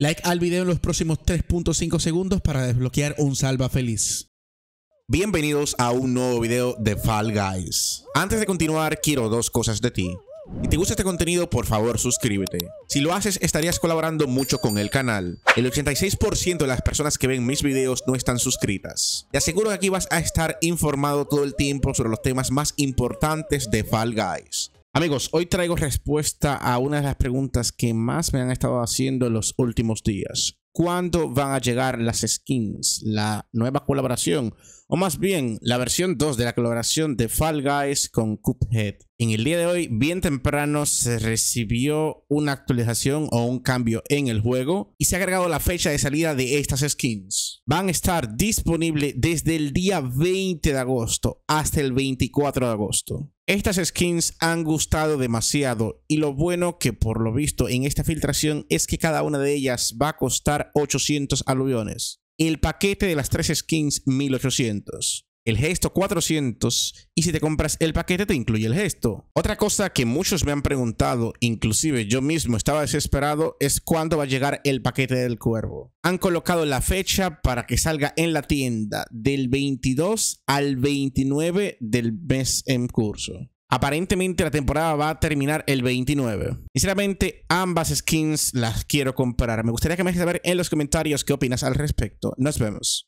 Like al video en los próximos 3.5 segundos para desbloquear un salva feliz. Bienvenidos a un nuevo video de Fall Guys. Antes de continuar, quiero dos cosas de ti. Si te gusta este contenido, por favor suscríbete. Si lo haces, estarías colaborando mucho con el canal. El 86% de las personas que ven mis videos no están suscritas. Te aseguro que aquí vas a estar informado todo el tiempo sobre los temas más importantes de Fall Guys. Amigos, hoy traigo respuesta a una de las preguntas que más me han estado haciendo en los últimos días. ¿Cuándo van a llegar las skins? La nueva colaboración o más bien la versión 2 de la colaboración de Fall Guys con Cuphead. En el día de hoy, bien temprano, se recibió una actualización o un cambio en el juego y se ha agregado la fecha de salida de estas skins. Van a estar disponibles desde el día 20 de agosto hasta el 24 de agosto. Estas skins han gustado demasiado y lo bueno que por lo visto en esta filtración es que cada una de ellas va a costar 800 aluviones el paquete de las tres skins 1800 el gesto 400 y si te compras el paquete te incluye el gesto. Otra cosa que muchos me han preguntado, inclusive yo mismo estaba desesperado, es cuándo va a llegar el paquete del cuervo. Han colocado la fecha para que salga en la tienda del 22 al 29 del mes en curso. Aparentemente la temporada va a terminar el 29. Sinceramente, ambas skins las quiero comprar. Me gustaría que me dejes saber en los comentarios qué opinas al respecto. Nos vemos.